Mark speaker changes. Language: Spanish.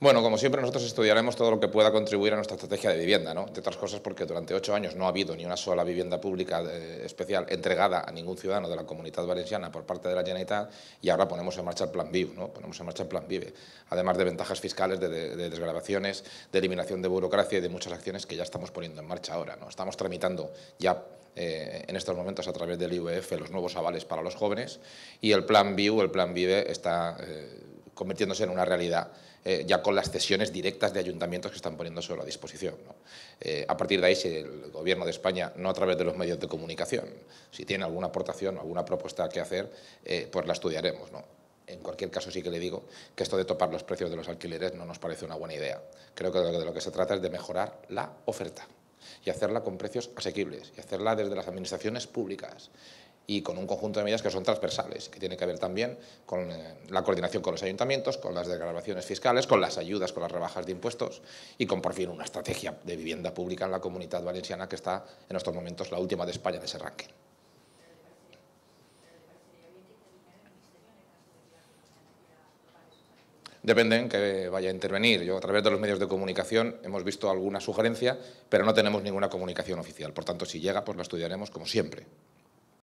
Speaker 1: Bueno, como siempre nosotros estudiaremos todo lo que pueda contribuir a nuestra estrategia de vivienda, ¿no? De otras cosas porque durante ocho años no ha habido ni una sola vivienda pública eh, especial entregada a ningún ciudadano de la comunidad valenciana por parte de la Generalitat y ahora ponemos en marcha el Plan VIV, ¿no? ponemos en marcha el Plan VIVE, además de ventajas fiscales, de, desgravaciones, de de eliminación de burocracia y de muchas acciones que ya estamos poniendo en marcha ahora. ¿no? Estamos tramitando ya eh, en estos momentos a través del IVF los nuevos avales para los jóvenes y el Plan el Plan VIVE está... Eh, convirtiéndose en una realidad eh, ya con las cesiones directas de ayuntamientos que están poniendo a la disposición. Eh, a partir de ahí, si el Gobierno de España, no a través de los medios de comunicación, si tiene alguna aportación o alguna propuesta que hacer, eh, pues la estudiaremos. En cualquier caso, sí que le digo que esto de topar los precios de los alquileres no nos parece una buena idea. Creo que de lo que se trata es de mejorar la oferta y hacerla con precios asequibles y hacerla desde las administraciones públicas y con un conjunto de medidas que son transversales, que tiene que ver también con eh, la coordinación con los ayuntamientos, con las declaraciones fiscales, con las ayudas, con las rebajas de impuestos y con, por fin, una estrategia de vivienda pública en la comunidad valenciana que está en estos momentos la última de España de ese ranking. dependen que vaya a intervenir. Yo, a través de los medios de comunicación, hemos visto alguna sugerencia, pero no tenemos ninguna comunicación oficial. Por tanto, si llega, pues la estudiaremos como siempre.